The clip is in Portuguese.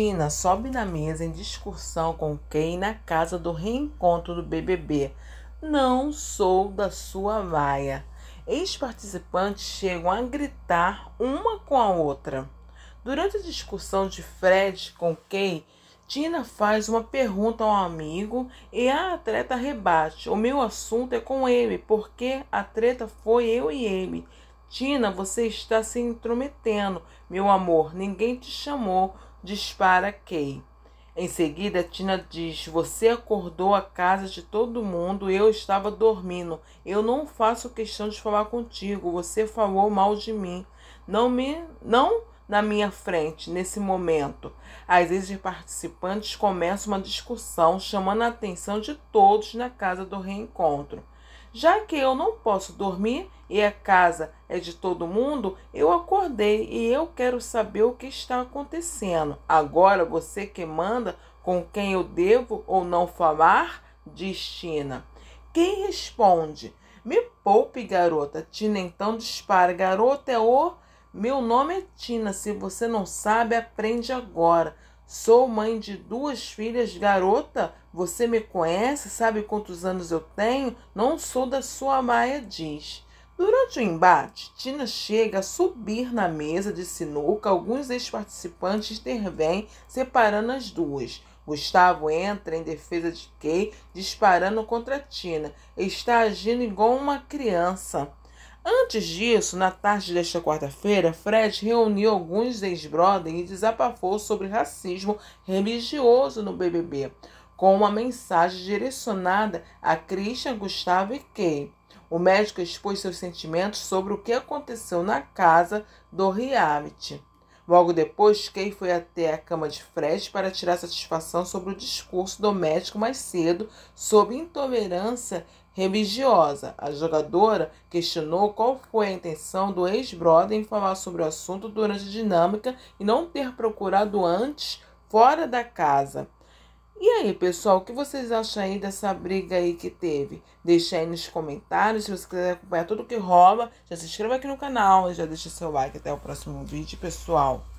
Tina sobe na mesa em discussão com Kay na casa do reencontro do BBB. Não sou da sua vaia. Ex-participantes chegam a gritar uma com a outra. Durante a discussão de Fred com Kay, Tina faz uma pergunta ao amigo e a atleta rebate. O meu assunto é com ele, porque a treta foi eu e ele. Tina, você está se intrometendo, meu amor. Ninguém te chamou dispara Kay. Em seguida, Tina diz: Você acordou a casa de todo mundo, eu estava dormindo. Eu não faço questão de falar contigo. Você falou mal de mim. Não me. Não na minha frente nesse momento. Às vezes, os participantes começam uma discussão chamando a atenção de todos na casa do reencontro. Já que eu não posso dormir e a casa é de todo mundo, eu acordei e eu quero saber o que está acontecendo. Agora você que manda com quem eu devo ou não falar? Diz Tina Quem responde? Me poupe, garota. Tina então dispara. Garota é o. Meu nome é Tina. Se você não sabe, aprende agora. Sou mãe de duas filhas, garota. Você me conhece, sabe quantos anos eu tenho? Não sou da sua maia, diz. Durante o embate, Tina chega a subir na mesa de sinuca. Alguns ex-participantes intervêm, separando as duas. Gustavo entra em defesa de Kay, disparando contra Tina. Está agindo igual uma criança. Antes disso, na tarde desta quarta-feira, Fred reuniu alguns ex brother e desabafou sobre racismo religioso no BBB, com uma mensagem direcionada a Christian, Gustavo e Kay. O médico expôs seus sentimentos sobre o que aconteceu na casa do reality. Logo depois, Kay foi até a cama de Fred para tirar satisfação sobre o discurso doméstico mais cedo sobre intolerância religiosa. A jogadora questionou qual foi a intenção do ex-brother em falar sobre o assunto durante a dinâmica e não ter procurado antes fora da casa. E aí, pessoal, o que vocês acham aí dessa briga aí que teve? Deixa aí nos comentários. Se você quiser acompanhar tudo que rola, já se inscreva aqui no canal e já deixa seu like. Até o próximo vídeo, pessoal.